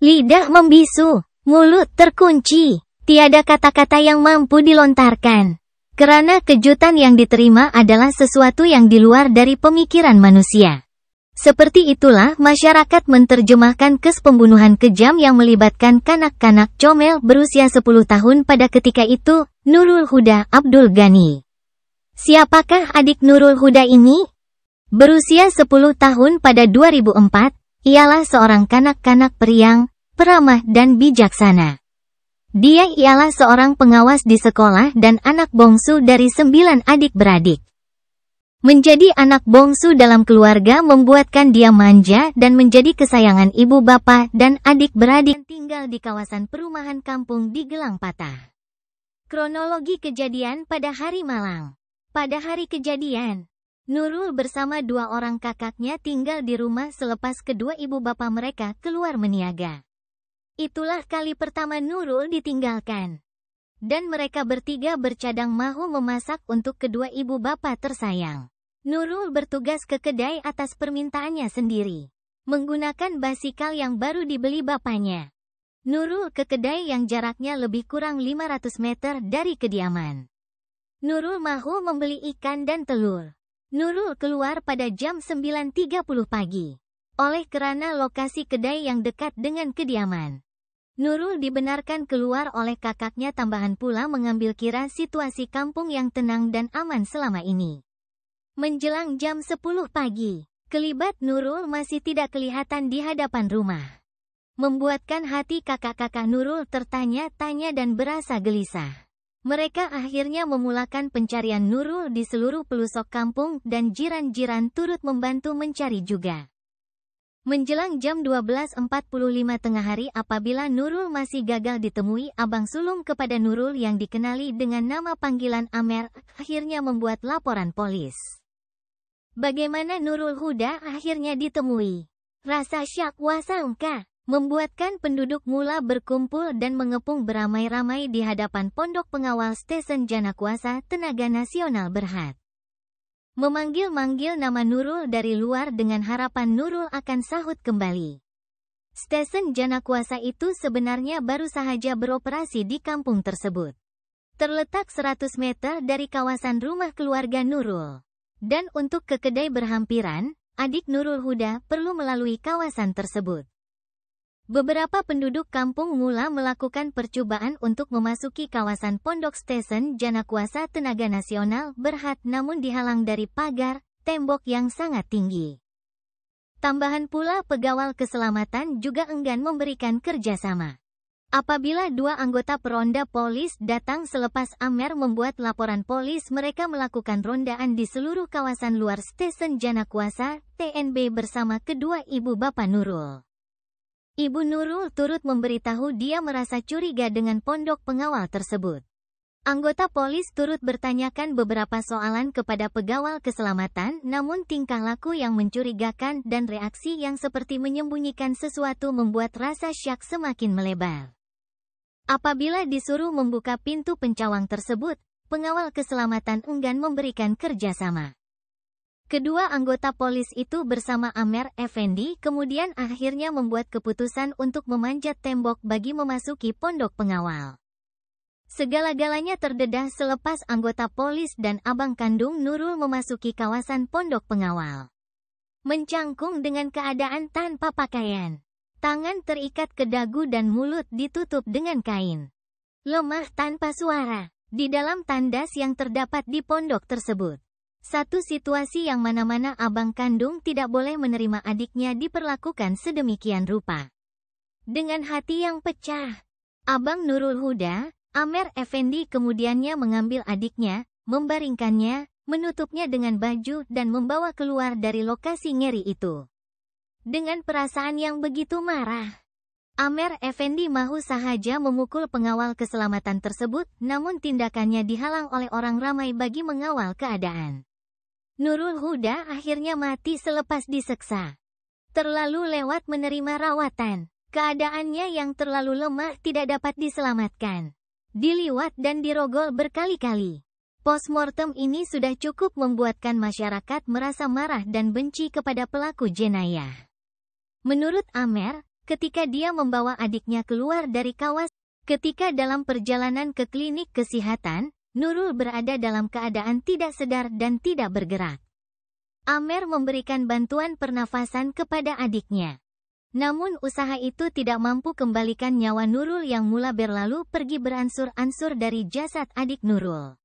Lidah membisu, mulut terkunci, tiada kata-kata yang mampu dilontarkan. Karena kejutan yang diterima adalah sesuatu yang di luar dari pemikiran manusia. Seperti itulah masyarakat menerjemahkan kes pembunuhan kejam yang melibatkan kanak-kanak comel berusia 10 tahun pada ketika itu, Nurul Huda Abdul Ghani. Siapakah adik Nurul Huda ini? Berusia 10 tahun pada 2004, ialah seorang kanak-kanak periang, peramah dan bijaksana. Dia ialah seorang pengawas di sekolah dan anak bongsu dari sembilan adik beradik. Menjadi anak bongsu dalam keluarga membuatkan dia manja dan menjadi kesayangan ibu bapa dan adik beradik tinggal di kawasan perumahan kampung di Gelang Patah. Kronologi kejadian pada hari Malang Pada hari kejadian, Nurul bersama dua orang kakaknya tinggal di rumah selepas kedua ibu bapa mereka keluar meniaga. Itulah kali pertama Nurul ditinggalkan. Dan mereka bertiga bercadang mahu memasak untuk kedua ibu bapa tersayang. Nurul bertugas ke kedai atas permintaannya sendiri. Menggunakan basikal yang baru dibeli bapaknya. Nurul ke kedai yang jaraknya lebih kurang 500 meter dari kediaman. Nurul mahu membeli ikan dan telur. Nurul keluar pada jam 9.30 pagi. Oleh kerana lokasi kedai yang dekat dengan kediaman. Nurul dibenarkan keluar oleh kakaknya tambahan pula mengambil kira situasi kampung yang tenang dan aman selama ini. Menjelang jam 10 pagi, kelibat Nurul masih tidak kelihatan di hadapan rumah. Membuatkan hati kakak-kakak Nurul tertanya-tanya dan berasa gelisah. Mereka akhirnya memulakan pencarian Nurul di seluruh pelusok kampung dan jiran-jiran turut membantu mencari juga. Menjelang jam 12.45 tengah hari apabila Nurul masih gagal ditemui Abang Sulung kepada Nurul yang dikenali dengan nama panggilan Amer akhirnya membuat laporan polis. Bagaimana Nurul Huda akhirnya ditemui? Rasa syak wasangka, membuatkan penduduk mula berkumpul dan mengepung beramai-ramai di hadapan pondok pengawal stesen jana kuasa Tenaga Nasional Berhad. Memanggil-manggil nama Nurul dari luar dengan harapan Nurul akan sahut kembali. Stesen jana kuasa itu sebenarnya baru sahaja beroperasi di kampung tersebut. Terletak 100 meter dari kawasan rumah keluarga Nurul. Dan untuk ke kedai berhampiran, adik Nurul Huda perlu melalui kawasan tersebut. Beberapa penduduk kampung mula melakukan percobaan untuk memasuki kawasan Pondok Station Jana Kuasa Tenaga Nasional Berhad namun dihalang dari pagar, tembok yang sangat tinggi. Tambahan pula pegawal keselamatan juga enggan memberikan kerjasama. Apabila dua anggota peronda polis datang selepas Amer membuat laporan polis mereka melakukan rondaan di seluruh kawasan luar stesen Janakuasa, TNB bersama kedua ibu bapak Nurul. Ibu Nurul turut memberitahu dia merasa curiga dengan pondok pengawal tersebut. Anggota polis turut bertanyakan beberapa soalan kepada pegawal keselamatan namun tingkah laku yang mencurigakan dan reaksi yang seperti menyembunyikan sesuatu membuat rasa syak semakin melebar. Apabila disuruh membuka pintu pencawang tersebut, pengawal keselamatan enggan memberikan kerjasama. Kedua anggota polis itu bersama Amer Effendi kemudian akhirnya membuat keputusan untuk memanjat tembok bagi memasuki pondok pengawal. Segala-galanya terdedah selepas anggota polis dan abang kandung Nurul memasuki kawasan pondok pengawal. Mencangkung dengan keadaan tanpa pakaian. Tangan terikat ke dagu dan mulut ditutup dengan kain. Lemah tanpa suara, di dalam tandas yang terdapat di pondok tersebut. Satu situasi yang mana-mana abang kandung tidak boleh menerima adiknya diperlakukan sedemikian rupa. Dengan hati yang pecah, abang Nurul Huda, Amer Effendi kemudiannya mengambil adiknya, membaringkannya, menutupnya dengan baju dan membawa keluar dari lokasi ngeri itu. Dengan perasaan yang begitu marah, Amer Effendi mahu sahaja memukul pengawal keselamatan tersebut, namun tindakannya dihalang oleh orang ramai bagi mengawal keadaan. Nurul Huda akhirnya mati selepas diseksa. Terlalu lewat menerima rawatan. Keadaannya yang terlalu lemah tidak dapat diselamatkan. Diliwat dan dirogol berkali-kali. Postmortem ini sudah cukup membuatkan masyarakat merasa marah dan benci kepada pelaku jenayah. Menurut Amer, ketika dia membawa adiknya keluar dari kawas, ketika dalam perjalanan ke klinik kesehatan, Nurul berada dalam keadaan tidak sedar dan tidak bergerak. Amer memberikan bantuan pernafasan kepada adiknya. Namun usaha itu tidak mampu kembalikan nyawa Nurul yang mula berlalu pergi beransur-ansur dari jasad adik Nurul.